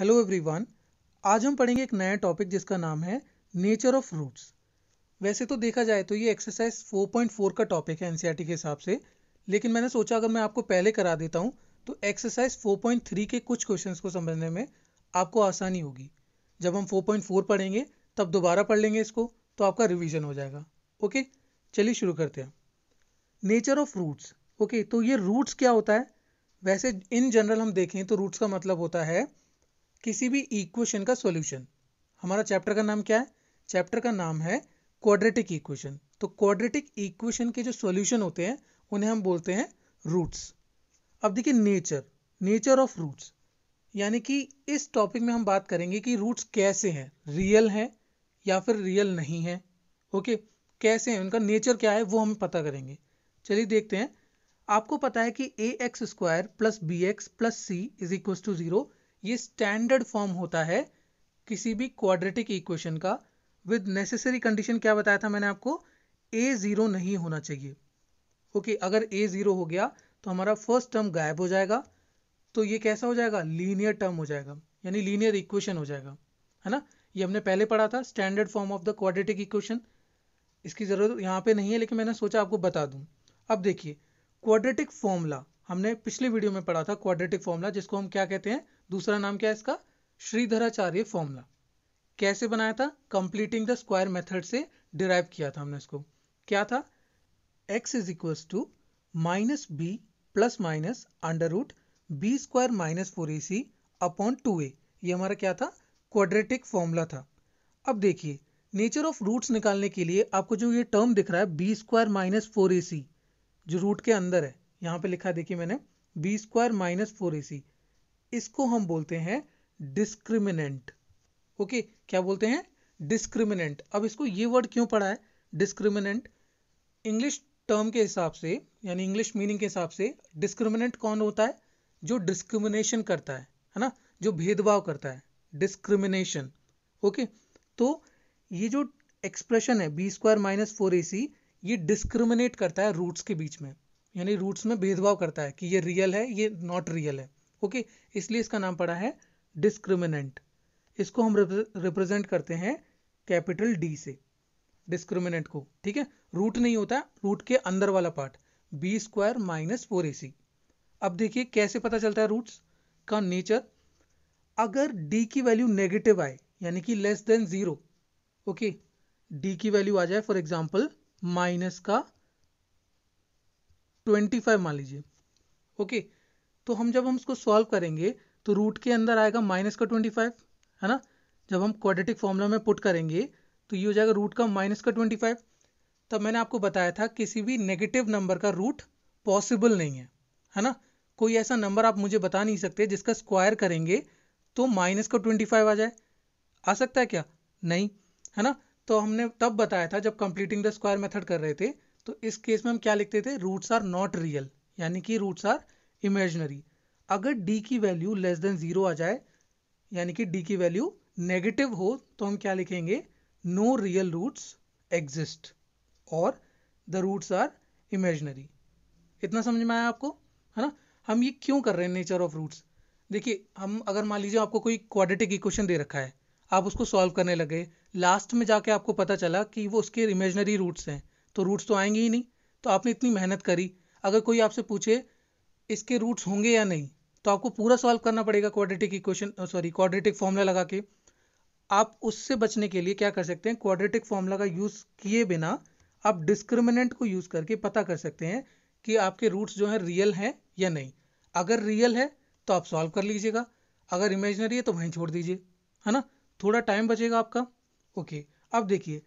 Hello everyone आज हम पढ़ेंगे एक नया टॉपिक जिसका नाम है नेचर ऑफ रूट्स वैसे तो देखा जाए तो ये एक्सरसाइज 4.4 का टॉपिक है एनसीईआरटी e के हिसाब से लेकिन मैंने सोचा अगर मैं आपको पहले करा देता हूँ तो एक्सरसाइज 4.3 के कुछ क्वेश्चन को समझने में आपको आसानी होगी जब हम 4.4 पढ़ेंगे तब दोबारा पढ़ लेंगे इसको तो आपका रिविजन हो जाएगा ओके चलिए शुरू करते हैं नेचर ऑफ रूट्स ओके तो ये रूट्स क्या होता है वैसे इन जनरल हम देखें तो रूट्स का मतलब होता है किसी भी इक्वेशन का सॉल्यूशन हमारा चैप्टर का नाम क्या है चैप्टर का नाम है क्वाड्रेटिक इक्वेशन तो क्वाड्रेटिक इक्वेशन के जो सॉल्यूशन होते हैं उन्हें हम बोलते हैं रूट्स अब देखिए नेचर नेचर ऑफ रूट्स यानी कि इस टॉपिक में हम बात करेंगे कि रूट्स कैसे हैं रियल हैं या फिर रियल नहीं है ओके कैसे हैं उनका नेचर क्या है वो हम पता करेंगे चलिए देखते हैं आपको पता है कि a x square plus b x plus c is equal to zero ये स्टैंडर्ड फॉर्म होता है किसी भी क्वाड्रेटिक इक्वेशन का विद नेसेसरी कंडीशन क्या बताया था मैंने आपको ए ज़ीरो नहीं होना चाहिए ओके okay, अगर ए ज़ीरो हो गया तो हमारा फर्स्ट टर्म गायब हो जाएगा तो ये कैसा हो जाएगा लीनियर टर्म हो जाएगा यानी लीनियर इक्वेशन हो जाएगा है ना ये हमने पहले पढ़ा था standard form of the quadratic equation इसकी ज़रूरत यहाँ पे नहीं है लेकिन मैंने सोचा आपको बता दूं अब देखिए क्वाड्रेटिक फॉर्मूला हमने पिछले वीडियो में पढ़ा था क्वाड्रेटिक फॉर्मूला जिसको हम क्या कहते हैं दूसरा नाम क्या है इसका श्रीधराचार्य फॉर्मूला कैसे बनाया था कंप्लीटिंग द स्क्वायर मेथड से डिराइव किया था हमने इसको क्या था x is equals to minus b plus minus under root b square minus four a c upon two a ये हमारा क्या था क्वाड्रेटिक फॉर्मूला था अब देखिए नेचर ऑफ रूट्स निकालने के लिए आपको जो ये टर्म दिख रहा है b square minus four a c जो रूट के अंदर है यहाँ पे लिखा देखिए मैंने b square minus four a c इसको हम बोलते हैं डिस्क्रिमिनेंट ओके क्या बोलते हैं डिस्क्रिमिनेंट अब इसको ये वर्ड क्यों पढ़ा है डिस्क्रिमिनेंट इंग्लिश टर्म के हिसाब से यानी इंग्लिश मीनिंग के हिसाब से डिस्क्रिमिनेंट कौन होता है जो डिस्क्रिमिनेशन करता है है ना जो भेदभाव करता है डिस्क्रिमिनेशन ओके तो ये जो एक्सप्रेशन है b square minus four a c ये डिस्क्रिमिनेट करता है रूट्स के बीच में यानी रूट्स में भेदभाव करता है कि ये रियल है ये नॉट रियल है ओके इसलिए इसका नाम पड़ा है डिस्क्रिमिनेंट इसको हम रिप्रेजेंट करते हैं कैपिटल डी से डिस्क्रिमिनेंट को ठीक है रूट नहीं होता रूट के अंदर वाला part b square minus four a c अब देखिए कैसे पता चलता है रूट्स का नेचर अगर डी की वैल्यू नेगेटिव आए यानी कि less than zero okay d की वैल्यू आ जाए फॉर एग्जांपल माइनस का ट्वेंटी फाइव मान लीजिए ओके तो हम जब हम इसको सॉल्व करेंगे तो रूट के अंदर आएगा माइनस का ट्वेंटी फाइव है ना जब हम क्वाड्रेटिक फॉर्मूला में पुट करेंगे तो ये हो जाएगा रूट का माइनस का ट्वेंटी फाइव तब मैंने आपको बताया था किसी भी नेगेटिव नंबर का रूट पॉसिबल नहीं है है ना कोई ऐसा नंबर आप मुझे बता नहीं सकते जिसका स्क्वायर करेंगे तो माइनस का ट्वेंटी फाइव आ जाए आ सकता है क्या नहीं है ना तो हमने तब बताया था जब कंप्लीटिंग द स्क्वायर मेथड कर रहे थे तो इस केस में हम क्या लिखते थे रूट्स आर नॉट रियल यानी कि रूट्स आर इमेजनरी अगर डी की वैल्यू लेस देन ज़ीरो आ जाए यानी कि डी की वैल्यू नेगेटिव हो तो हम क्या लिखेंगे नो रियल रूट्स एग्जिस्ट और द रूट्स आर इमेजनरी इतना समझ में आया आपको है ना हम ये क्यों कर रहे हैं नेचर ऑफ रूट्स देखिए हम अगर मान लीजिए आपको कोई क्वाड्रेटिक इक्वेशन दे रखा है आप उसको सॉल्व करने लगे लास्ट में जाके आपको पता चला कि वो उसके इमेजनरी रूट्स हैं तो रूट्स तो आएंगे ही नहीं तो आपने इतनी मेहनत करी अगर कोई आपसे पूछे इसके रूट्स होंगे या नहीं तो आपको पूरा सॉल्व करना पड़ेगा quadratic equation sorry quadratic formula लगा के आप उससे बचने के लिए क्या कर सकते हैं क्वाड्रेटिक फॉर्मूला का यूज़ किए बिना आप डिस्क्रिमिनेंट को यूज़ करके पता कर सकते हैं कि आपके रूट्स जो हैं रियल हैं या नहीं अगर रियल है तो आप सॉल्व कर लीजिएगा अगर इमेजिनरी है तो वहीं छोड़ दीजिए है ना थोड़ा टाइम बचेगा आपका ओके अब देखिए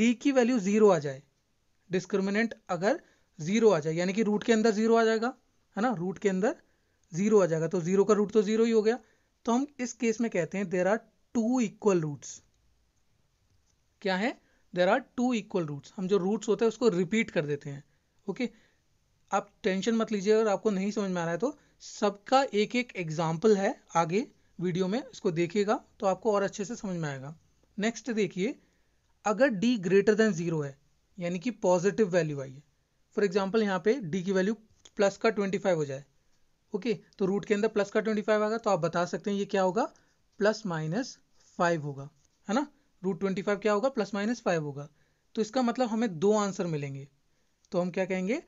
डी की वैल्यू ज़ीरो आ जाए डिस्क्रिमिनेंट अगर ज़ीरो आ जाए यानी कि रूट के अंदर ज़ीरो आ जाएगा है ना रूट के अंदर जीरो आ जाएगा तो जीरो का रूट तो जीरो ही हो गया तो हम इस केस में कहते हैं there are two equal roots क्या है there are two equal roots हम जो रूट्स होते हैं उसको रिपीट कर देते हैं ओके आप टेंशन मत लीजिए अगर आपको नहीं समझ में आ रहा है तो सबका एक एक एग्जाम्पल है आगे वीडियो में इसको देखिएगा तो आपको और अच्छे से समझ में आएगा नेक्स्ट देखिए अगर d ग्रेटर देन जीरो है यानी कि पॉजिटिव वैल्यू आई है फॉर एग्जाम्पल यहाँ पे d की वैल्यू प्लस का ट्वेंटी फाइव हो जाए ओके तो रूट के अंदर प्लस का ट्वेंटी फाइव आएगा तो आप बता सकते हैं ये क्या होगा प्लस माइनस फाइव होगा है ना रूट ट्वेंटी फाइव क्या होगा प्लस माइनस फाइव होगा तो इसका मतलब हमें दो आंसर मिलेंगे तो हम क्या कहेंगे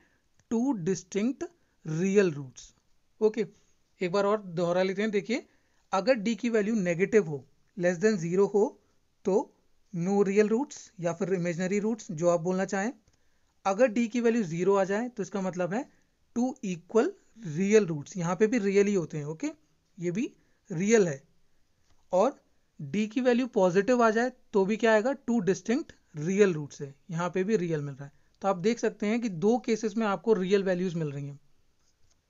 two distinct real roots okay एक बार और दोहरा लेते हैं देखिए अगर डी की वैल्यू नेगेटिव हो लेस देन ज़ीरो हो तो नो रियल रूट्स या फिर इमेजनरी रूट्स जो आप बोलना चाहें अगर डी की वैल्यू ज़ीरो आ जाए तो इसका मतलब है टू इक्वल रियल रूट्स यहाँ पे भी रियल ही होते हैं ओके ये भी रियल है और डी की वैल्यू पॉजिटिव आ जाए तो भी क्या आएगा टू डिस्टिंक्ट रियल रूट्स है यहाँ पे भी रियल मिल रहा है तो आप देख सकते हैं कि दो केसेस में आपको रियल वैल्यूज मिल रही हैं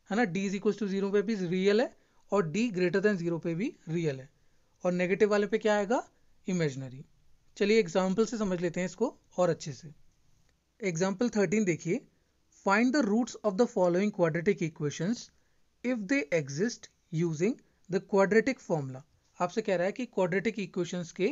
है ना d is equal to zero पे भी रियल है और डी ग्रेटर देन जीरो पे भी रियल है और नेगेटिव वाले पे क्या आएगा इमेजनरी चलिए एग्जाम्पल से समझ लेते हैं इसको और अच्छे से एग्जाम्पल थर्टीन देखिए Find the roots of the following quadratic equations if they exist using the quadratic formula. आपसे कह रहा है कि quadratic equations के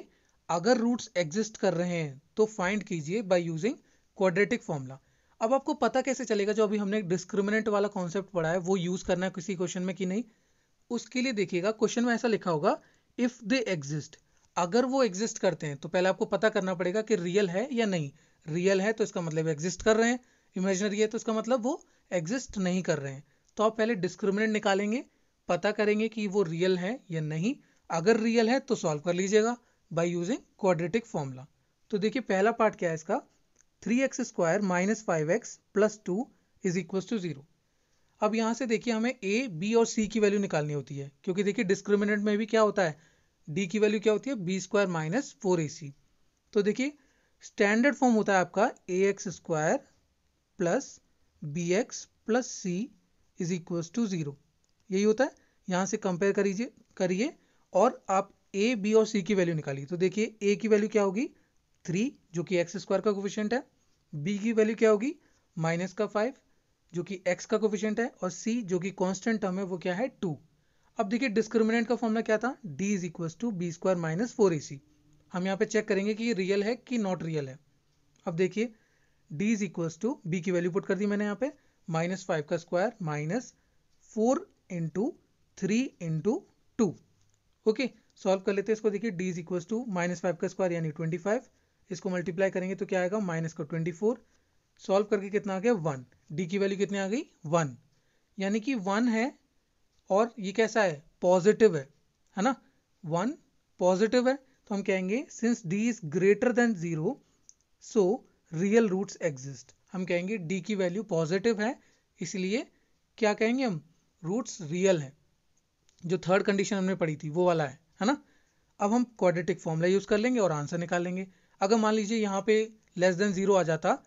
अगर roots exist कर रहे हैं तो find कीजिए by using quadratic formula. अब आपको पता कैसे चलेगा जो अभी हमने डिस्क्रिमिनेंट वाला कॉन्सेप्ट पढ़ा है वो यूज करना है किसी क्वेश्चन में कि नहीं उसके लिए देखिएगा क्वेश्चन में ऐसा लिखा होगा इफ दे एग्जिस्ट अगर वो एग्जिस्ट करते हैं तो पहले आपको पता करना पड़ेगा कि रियल है या नहीं रियल है तो इसका मतलब एग्जिस्ट कर रहे हैं इमेजनरी है तो उसका मतलब वो एग्जिस्ट नहीं कर रहे हैं तो आप पहले डिस्क्रिमिनेंट निकालेंगे पता करेंगे कि वो रियल है या नहीं अगर रियल है तो सॉल्व कर लीजिएगा बाई यूजिंग क्वाड्रेटिक फॉर्मूला तो देखिए पहला पार्ट क्या है इसका three x square minus five x plus two is equal to zero अब यहाँ से देखिए हमें ए बी और सी की वैल्यू निकालनी होती है क्योंकि देखिए डिस्क्रिमिनेंट में भी क्या होता है डी की वैल्यू क्या होती है b square minus four a c तो देखिए स्टैंडर्ड फॉर्म होता है आपका a x square plus b x plus c is equal to zero यही होता है यहाँ से कंपेयर करिए करिए और आप ए बी और सी की वैल्यू निकालिए तो देखिए ए की वैल्यू क्या होगी थ्री जो कि एक्स स्क्वायर का कोफिशियंट है बी की वैल्यू क्या होगी माइनस का फाइव जो कि एक्स का कोफिशियंट है और सी जो कि कॉन्स्टेंट टर्म है वो क्या है टू अब देखिए डिस्क्रिमिनेंट का फॉर्मला क्या था d is equal to b square minus four a c हम यहाँ पे चेक करेंगे कि ये रियल है कि नॉट रियल है अब देखिए d is equals to b की वैल्यू पुट कर दी मैंने यहाँ पे माइनस फाइव का square minus four into three into two okay solve कर लेते हैं इसको देखिए d is equals to minus five का स्क्वायर यानी ट्वेंटी फाइव इसको मल्टीप्लाई करेंगे तो क्या आएगा माइनस का ट्वेंटी फोर सॉल्व करके कितना आ गया वन डी की वैल्यू कितनी आ गई वन यानी कि वन है और ये कैसा है पॉजिटिव है है ना वन पॉजिटिव है तो हम कहेंगे since d is greater than zero so real roots exist हम कहेंगे डी की वैल्यू पॉजिटिव है इसलिए क्या कहेंगे हम रूट्स रियल है जो थर्ड कंडीशन हमने पढ़ी थी वो वाला है है ना अब हम क्वाड्रेटिक फॉर्मूला यूज़ कर लेंगे और आंसर निकाल लेंगे अगर मान लीजिए यहाँ पे लेस देन ज़ीरो आ जाता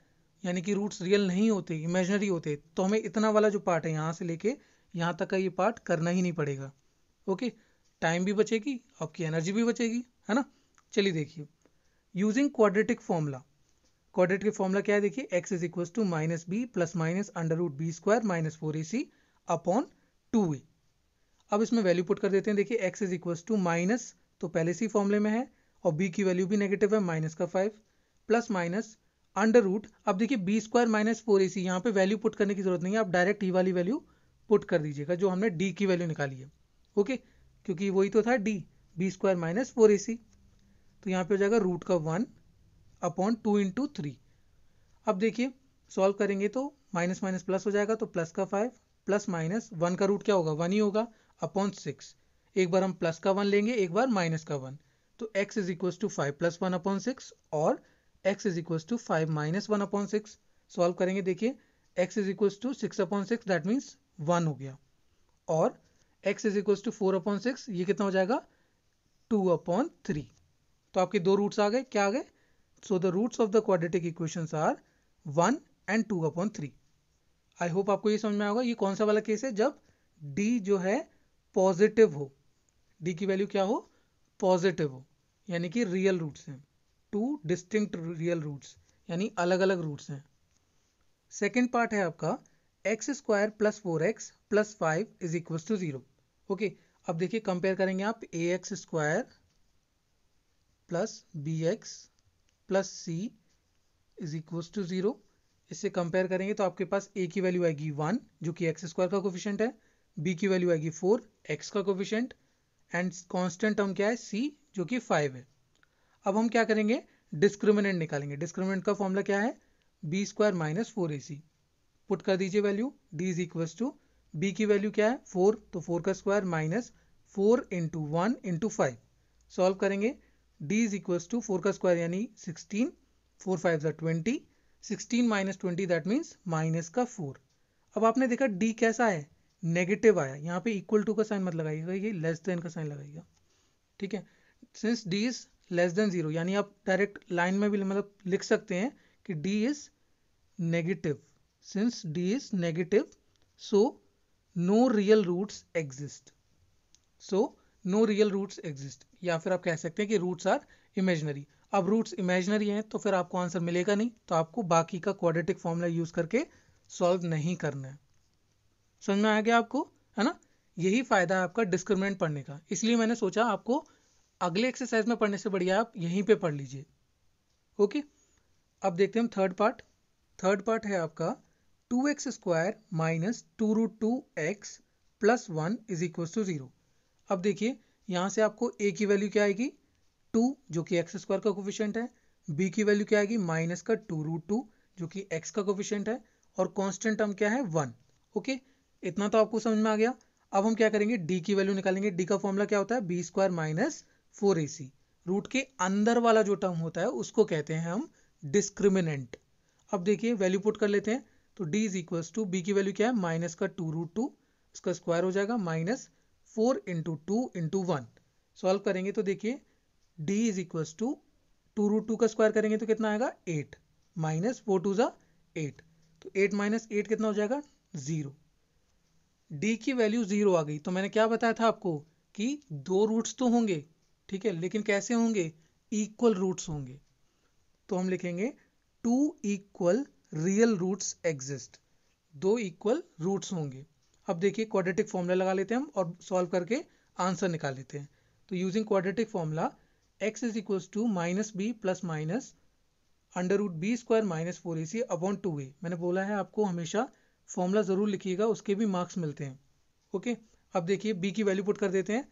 यानी कि रूट्स रियल नहीं होते इमेजनरी होते तो हमें इतना वाला जो पार्ट है यहाँ से लेके यहाँ तक का ये पार्ट करना ही नहीं पड़ेगा ओके टाइम भी बचेगी आपकी एनर्जी भी बचेगी है ना चलिए देखिए यूजिंग क्वाड्रेटिक फॉर्मूला क्वाड्रेट के फॉर्मूला क्या है देखिए x is equal to minus b plus minus under root b square minus four a c upon two a अब इसमें वैल्यू पुट कर देते हैं देखिए x is equal to minus तो पहले से ही फॉर्मूले में है और बी की वैल्यू भी नेगेटिव है माइनस का five plus minus under root अब देखिए b square minus four a c यहाँ पर वैल्यू पुट करने की जरूरत नहीं है आप डायरेक्ट ई e वाली वैल्यू पुट कर दीजिएगा जो हमने डी की वैल्यू निकाली है ओके क्योंकि वही तो था d b square minus four a c तो यहाँ पे हो जाएगा रूट का one upon two into three अब देखिए सॉल्व करेंगे तो माइनस माइनस प्लस हो जाएगा तो प्लस का फाइव प्लस माइनस वन का रूट क्या होगा वन ही होगा अपॉन सिक्स एक बार हम प्लस का वन लेंगे एक बार माइनस का वन तो x is equal to five plus one upon six और x is equal to five minus one upon six solve करेंगे देखिए x is equal to six upon six that means one हो गया और x is equal to four upon six ये कितना हो जाएगा टू अपॉन थ्री तो आपके दो रूट्स आ गए क्या आ गए So the roots of the quadratic equations are 1 and 2 upon 3. I hope आपको ये समझ में आएगा ये कौन सा वाला केस है जब d जो है पॉजिटिव हो d की वैल्यू क्या हो पॉजिटिव हो यानी कि रियल रूट्स हैं टू डिस्टिंक्ट रियल रूट्स यानी अलग अलग रूट्स हैं सेकेंड पार्ट है आपका x square plus four x plus five is equal to zero okay अब देखिए कंपेयर करेंगे आप a x square plus b x plus c is equals to zero इससे कंपेयर करेंगे तो आपके पास ए की वैल्यू आएगी वन जो कि एक्स स्क्वायर का कोफिशियंट है बी की वैल्यू आएगी फोर एक्स का कोफिशियंट एंड कांस्टेंट टर्म क्या है सी जो कि फाइव है अब हम क्या करेंगे डिस्क्रिमिनेंट निकालेंगे डिस्क्रिमिनेंट का फॉर्मूला क्या है b square minus four a c put कर दीजिए value d is equals to b की वैल्यू क्या है फोर तो फोर का square minus four into one into five solve करेंगे d is equals to four का स्क्वायर यानी 16 फोर फाइव ज़ा twenty sixteen minus twenty that means minus का फोर अब आपने देखा डी कैसा है नेगेटिव आया यहाँ पे इक्वल टू का साइन मत लगाइएगा ये लेस देन का साइन लगाइएगा ठीक है since d is less than zero यानी आप डायरेक्ट लाइन में भी मतलब लिख सकते हैं कि d is negative since d is negative so no real roots exist so no real roots exist या फिर आप कह सकते हैं कि रूट्स आर इमेजनरी अब रूट्स इमेजनरी हैं तो फिर आपको आंसर मिलेगा नहीं तो आपको बाकी का क्वाड्रेटिक फॉर्मूला यूज करके सॉल्व नहीं करना है समझ में आ गया आपको है ना यही फायदा है आपका डिस्क्रिमिनेंट पढ़ने का इसलिए मैंने सोचा आपको अगले एक्सरसाइज में पढ़ने से बढ़िया आप यहीं पे पढ़ लीजिए ओके अब देखते हैं हम थर्ड पार्ट थर्ड पार्ट है आपका two x square minus two root two x plus one is equal to zero अब देखिए यहाँ से आपको ए की वैल्यू क्या आएगी टू जो कि एक्स स्क्वायर का कोफिशियंट है बी की वैल्यू क्या आएगी माइनस का टू रूट टू जो कि एक्स का कोफिशियंट है और कॉन्स्टेंट टर्म क्या है वन ओके इतना तो आपको समझ में आ गया अब हम क्या करेंगे डी की वैल्यू निकालेंगे डी का फॉर्मूला क्या होता है b square minus four a c root के अंदर वाला जो टर्म होता है उसको कहते हैं हम डिस्क्रिमिनेंट अब देखिए वैल्यू पुट कर लेते हैं तो d is equal to b की वैल्यू क्या है माइनस का टू रूट टू उसका स्क्वायर हो जाएगा minus four into two into one solve करेंगे तो देखिए d is equal to two root two का स्क्वायर करेंगे तो कितना आएगा एट माइनस फोर टू ज़ा एट तो एट माइनस एट कितना हो जाएगा ज़ीरो d की वैल्यू ज़ीरो आ गई तो मैंने क्या बताया था आपको कि दो रूट्स तो होंगे ठीक है लेकिन कैसे होंगे इक्वल रूट्स होंगे तो हम लिखेंगे two equal real roots exist दो इक्वल रूट्स होंगे अब देखिए क्वाड्रेटिक फॉर्मूला लगा लेते हैं हम और सॉल्व करके आंसर निकाल लेते हैं तो using quadratic formula x is equals to minus b plus minus under root b square minus four a c upon two a मैंने बोला है आपको हमेशा फॉर्मूला ज़रूर लिखिएगा उसके भी मार्क्स मिलते हैं ओके अब देखिए बी की वैल्यू पुट कर देते हैं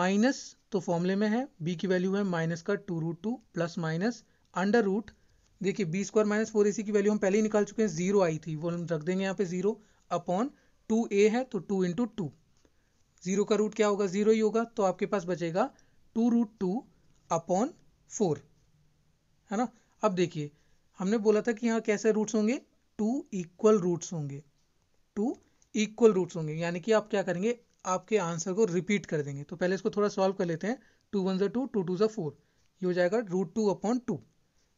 माइनस तो फॉर्मूले में है बी की वैल्यू है माइनस का two root two plus minus under root देखिए b square minus four a c की वैल्यू हम पहले ही निकाल चुके हैं जीरो आई थी वो हम रख देंगे यहाँ पे जीरो अपॉन टू ए है तो टू इंटू टू ज़ीरो का रूट क्या होगा ज़ीरो ही होगा तो आपके पास बचेगा two root two upon four है ना अब देखिए हमने बोला था कि यहाँ कैसे रूट्स होंगे टू इक्वल रूट्स होंगे टू इक्वल रूट्स होंगे यानी कि आप क्या करेंगे आपके आंसर को रिपीट कर देंगे तो पहले इसको थोड़ा सॉल्व कर लेते हैं टू वन जो टू टू टू जो फोर ये हो जाएगा root two upon two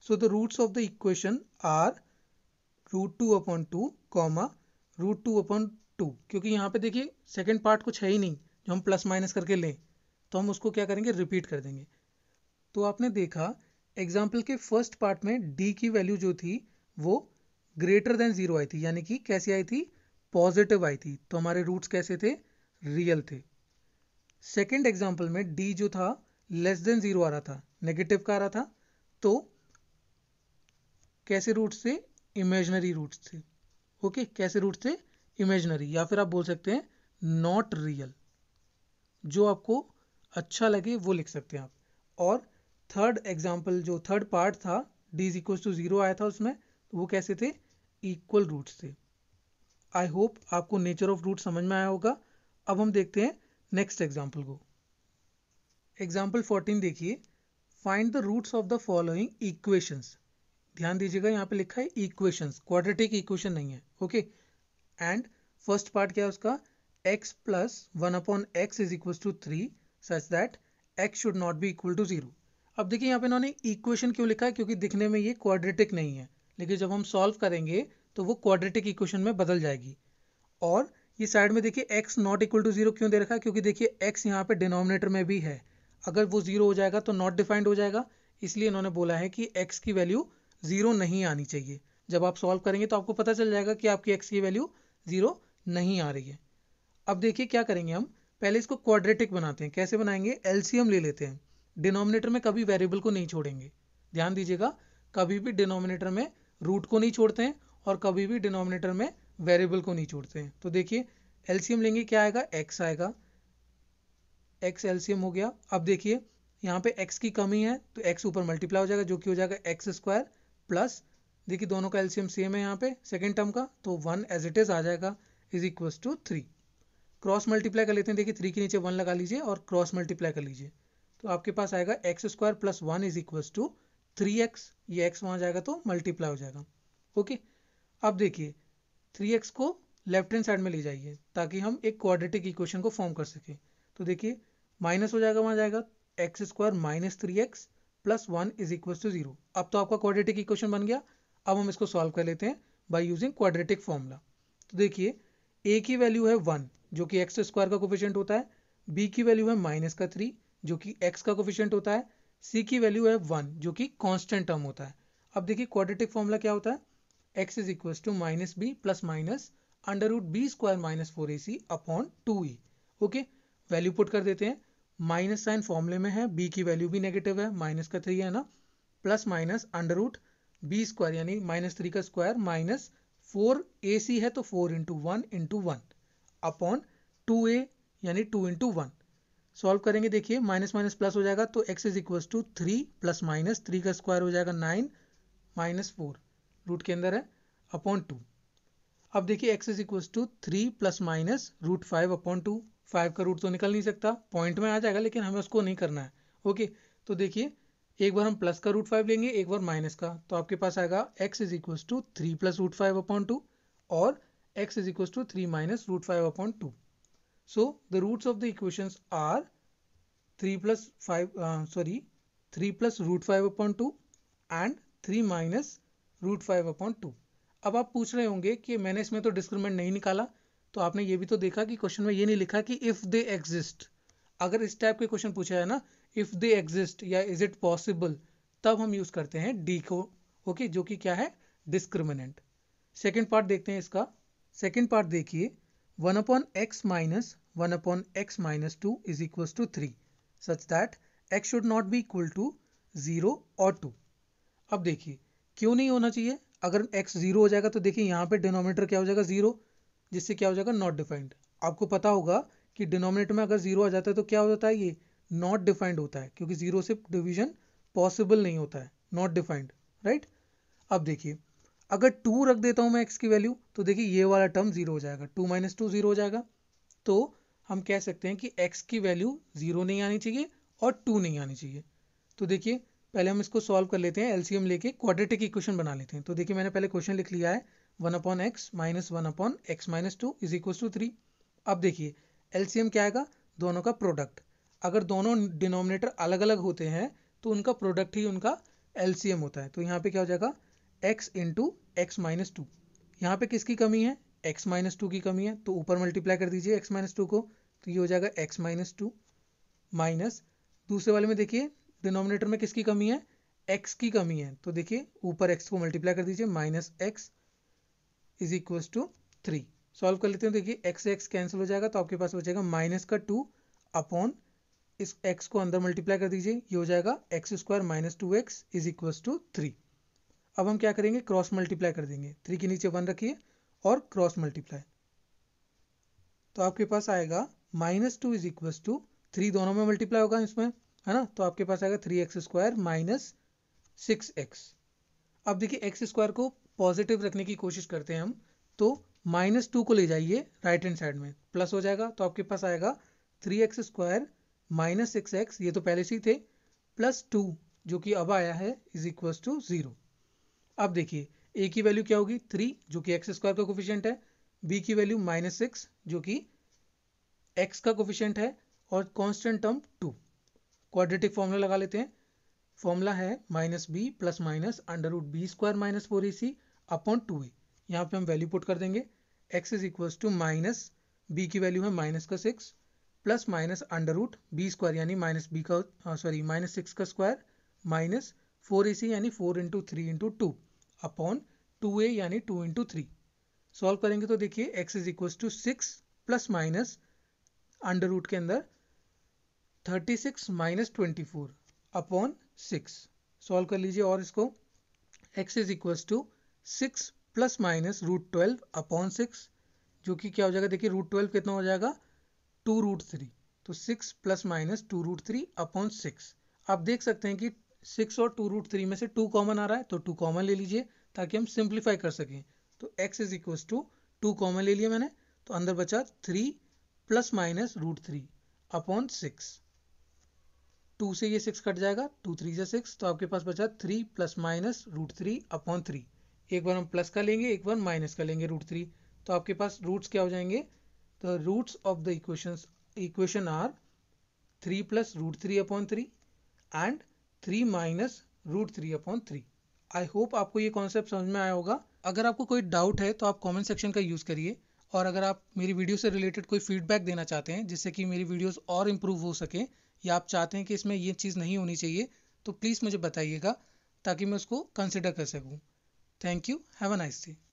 so the roots of the equation are root two upon two comma root two upon two क्योंकि यहाँ पे देखिए सेकेंड पार्ट कुछ है ही नहीं जो हम प्लस माइनस करके लें तो हम उसको क्या करेंगे रिपीट कर देंगे तो आपने देखा एग्जाम्पल के फर्स्ट पार्ट में डी की वैल्यू जो थी वो ग्रेटर देन जीरो आई थी यानी कि कैसी आई थी पॉजिटिव आई थी तो हमारे रूट्स कैसे थे रियल थे सेकेंड एग्जाम्पल में डी जो था लेस देन जीरो आ रहा था नेगेटिव का आ रहा था तो कैसे रूट्स थे इमेजनरी रूट्स थे ओके कैसे रूट्स थे इमेजनरी या फिर आप बोल सकते हैं नॉट रियल जो आपको अच्छा लगे वो लिख सकते हैं आप और थर्ड एग्जाम्पल जो थर्ड पार्ट था डीज इक्व टू ज़ीरो आया था उसमें तो वो कैसे थे इक्वल रूट्स थे आई होप आपको नेचर ऑफ रूट समझ में आया होगा अब हम देखते हैं नेक्स्ट एग्जाम्पल को एग्जाम्पल फोर्टीन देखिए find the roots of the following equations ध्यान दीजिएगा यहाँ पे लिखा है इक्वेशंस क्वाड्रेटिक इक्वेशन नहीं है okay okay? And first part क्या है उसका x plus one upon x is equal to three such that x should not be equal to zero अब देखिए यहाँ पे इन्होंने इक्वेशन क्यों लिखा है क्योंकि दिखने में ये क्वाड्रेटिक नहीं है लेकिन जब हम सॉल्व करेंगे तो वो क्वाड्रेटिक इक्वेशन में बदल जाएगी और ये साइड में देखिए x not equal to zero क्यों दे रखा है क्योंकि देखिए एक्स यहाँ पे डिनोमिनेटर में भी है अगर वो जीरो हो जाएगा तो नॉट डिफाइंड हो जाएगा इसलिए इन्होंने बोला है कि एक्स की वैल्यू जीरो नहीं आनी चाहिए जब आप सॉल्व करेंगे तो आपको पता चल जाएगा कि आपकी एक्स की वैल्यू ज़ीरो नहीं आ रही है अब देखिए क्या करेंगे हम पहले इसको क्वाड्रेटिक बनाते हैं कैसे बनाएंगे एलसीएम ले लेते हैं डिनोमिनेटर में कभी वेरिएबल को नहीं छोड़ेंगे ध्यान दीजिएगा कभी भी डिनोमिनेटर में रूट को नहीं छोड़ते हैं और कभी भी डिनोमिनेटर में वेरिएबल को नहीं छोड़ते हैं तो देखिए एलसीएम लेंगे क्या आएगा एक्स आएगा एक्स एलसीएम हो गया अब देखिए यहाँ पे एक्स की कमी है तो एक्स ऊपर मल्टीप्लाई हो जाएगा जो कि हो जाएगा एक्स स्क्वायर प्लस देखिए दोनों का एल्सियम सेम है यहाँ पे सेकेंड टर्म का तो वन एज इट इज आ जाएगा is equal to three cross multiply कर लेते हैं देखिए थ्री के नीचे वन लगा लीजिए और क्रॉस मल्टीप्लाई कर लीजिए तो आपके पास आएगा x square plus one is equal to three x ये एक्स वहाँ जाएगा तो मल्टीप्लाई हो जाएगा ओके अब देखिए थ्री एक्स को लेफ्ट हैंड साइड में ले जाइए ताकि हम एक क्वाड्रेटिक इक्वेशन को फॉर्म कर सकें तो देखिए माइनस हो जाएगा वहाँ जाएगा x square minus three x plus one is equal to zero अब तो आपका क्वाड्रेटिक इक्वेशन बन गया अब हम इसको सॉल्व कर लेते हैं बाय यूजिंग क्वाड्रेटिक फॉर्मूला तो देखिए ए की वैल्यू है वन जो कि एक्स स्क्वायर का कोफिशियंट होता है बी की वैल्यू है माइनस का थ्री जो कि एक्स का कोफिशियंट होता है सी की वैल्यू है वन जो कि कॉन्स्टेंट टर्म होता है अब देखिए क्वाड्रेटिक फॉर्मूला क्या होता है x is equal to minus b plus minus under root b square minus four a c upon two e okay value put कर देते हैं माइनस साइन फॉर्मूले में है बी की वैल्यू भी नेगेटिव है माइनस का थ्री है ना plus minus under root b square यानी माइनस थ्री का square minus four a c है तो four into one into one upon two a यानी टू इंटू वन सॉल्व करेंगे देखिए माइनस माइनस प्लस हो जाएगा तो x is equal to three plus minus three का स्क्वायर हो जाएगा नाइन माइनस फोर रूट के अंदर है अपॉन टू अब देखिए x is equal to three plus minus root five upon two five का रूट तो निकल नहीं सकता पॉइंट में आ जाएगा लेकिन हमें उसको नहीं करना है ओके तो देखिए एक बार हम प्लस का रूट फाइव लेंगे एक बार माइनस का तो आपके पास आएगा x is equal to three plus root five upon two और x is equal to three minus root five upon two so the roots of the equations are three plus five sorry three plus root five upon two and three minus root five upon two अब आप पूछ रहे होंगे कि मैंने इसमें तो discriminant नहीं निकाला तो आपने ये भी तो देखा कि क्वेश्चन में ये नहीं लिखा कि इफ़ दे एग्जिस्ट अगर इस टाइप के क्वेश्चन पूछा है ना इफ़ दे एग्जिस्ट या इज इट पॉसिबल तब हम यूज़ करते हैं डी को ओके जो कि क्या है डिस्क्रिमिनेंट सेकेंड पार्ट देखते हैं इसका सेकेंड पार्ट देखिए one upon x minus one upon x minus two is equal to three such that x should not be equal to zero और टू अब देखिए क्यों नहीं होना चाहिए अगर एक्स ज़ीरो हो जाएगा तो देखिए यहाँ पे डिनोमिनेटर क्या हो जाएगा ज़ीरो जिससे क्या हो जाएगा नॉट डिफाइंड आपको पता होगा कि डिनोमिनेटर में अगर ज़ीरो आ जाता है तो क्या हो जाता है ये नॉट डिफाइंड होता है क्योंकि जीरो से डिवीजन पॉसिबल नहीं होता है नॉट डिफाइंड राइट अब देखिए अगर टू रख देता हूं मैं एक्स की वैल्यू तो देखिए ये वाला टर्म जीरो हो जाएगा टू माइनस टू जीरो हो जाएगा तो हम कह सकते हैं कि एक्स की वैल्यू जीरो नहीं आनी चाहिए और टू नहीं आनी चाहिए तो देखिए पहले हम इसको सॉल्व कर लेते हैं एलसीएम लेके क्वाड्रेटिक इक्वेशन बना लेते हैं तो देखिए मैंने पहले क्वेश्चन लिख लिया है one upon x minus one upon x minus two is equal to three अब देखिए एलसीएम क्या आएगा दोनों का प्रोडक्ट अगर दोनों डिनोमिनेटर अलग अलग होते हैं तो उनका प्रोडक्ट ही उनका एलसीएम होता है तो यहाँ पे क्या हो जाएगा x into x minus two यहाँ पे किसकी कमी है एक्स माइनस टू की कमी है तो ऊपर मल्टीप्लाई कर दीजिए एक्स माइनस टू को तो ये हो जाएगा एक्स माइनस टू माइनस दूसरे वाले में देखिए डिनोमिनेटर में किसकी कमी है एक्स की कमी है तो देखिए ऊपर एक्स को मल्टीप्लाई कर दीजिए minus x is equal to three solve कर लेते हैं देखिए एक्स एक्स कैंसिल हो जाएगा तो आपके पास बचेगा माइनस का टू अपॉन इस x को अंदर मल्टीप्लाई कर दीजिए ये हो जाएगा x square minus two x is equal to three अब हम क्या करेंगे क्रॉस मल्टीप्लाई कर देंगे थ्री के नीचे वन रखिए और क्रॉस मल्टीप्लाई तो आपके पास आएगा minus two is equal to three दोनों में मल्टीप्लाई होगा इसमें है ना तो आपके पास आएगा three x square minus six x अब देखिए एक्स स्क्वायर को पॉजिटिव रखने की कोशिश करते हैं हम तो माइनस टू को ले जाइए राइट हैंड साइड में प्लस हो जाएगा तो आपके पास आएगा three x square minus six x ये तो पहले से ही थे प्लस टू जो कि अब आया है इज इक्व टू जीरो अब देखिए ए की वैल्यू क्या होगी थ्री जो कि एक्स स्क्वायर का कोफिशियंट है बी की वैल्यू माइनस सिक्स जो कि एक्स का कोफिशियंट है और constant term two quadratic formula लगा लेते हैं फॉर्मूला है minus b plus minus under root b square minus four a c upon two a यहाँ पे हम वैल्यू पुट कर देंगे x is equal to minus b की वैल्यू है माइनस का six plus minus under root b square यानी minus b का सॉरी माइनस सिक्स का square minus four a c यानी four into three into two upon two a यानी two into three solve करेंगे तो देखिए x is equal to six plus minus under root के अंदर thirty six minus twenty four upon six solve कर लीजिए और इसको x is equal to six plus minus root twelve upon six जो कि क्या हो जाएगा देखिए रूट ट्वेल्व कितना हो जाएगा टू रूट थ्री तो six plus minus two root three upon six आप देख सकते हैं कि सिक्स और टू रूट थ्री में से टू कॉमन आ रहा है तो टू कॉमन ले लीजिए ताकि हम सिंप्लीफाई कर सकें तो x is equal to two common ले लिया मैंने तो अंदर बचा three plus minus root three upon six two से ये सिक्स कट जाएगा टू थ्री से सिक्स तो आपके पास बचा three plus minus root three upon three एक बार हम प्लस का लेंगे एक बार माइनस का लेंगे रूट थ्री तो आपके पास रूट्स क्या हो जाएंगे the roots of the equations equation are 3 plus root 3 upon 3 and 3 minus root three upon three I hope आपको ये कॉन्सेप्ट समझ में आया होगा अगर आपको कोई डाउट है तो आप कमेंट सेक्शन का यूज़ करिए और अगर आप मेरी वीडियो से रिलेटेड कोई फीडबैक देना चाहते हैं जिससे कि मेरी वीडियोस और इम्प्रूव हो सकें या आप चाहते हैं कि इसमें ये चीज़ नहीं होनी चाहिए तो प्लीज़ मुझे बताइएगा ताकि मैं उसको कंसिडर कर सकूँ thank you have a nice day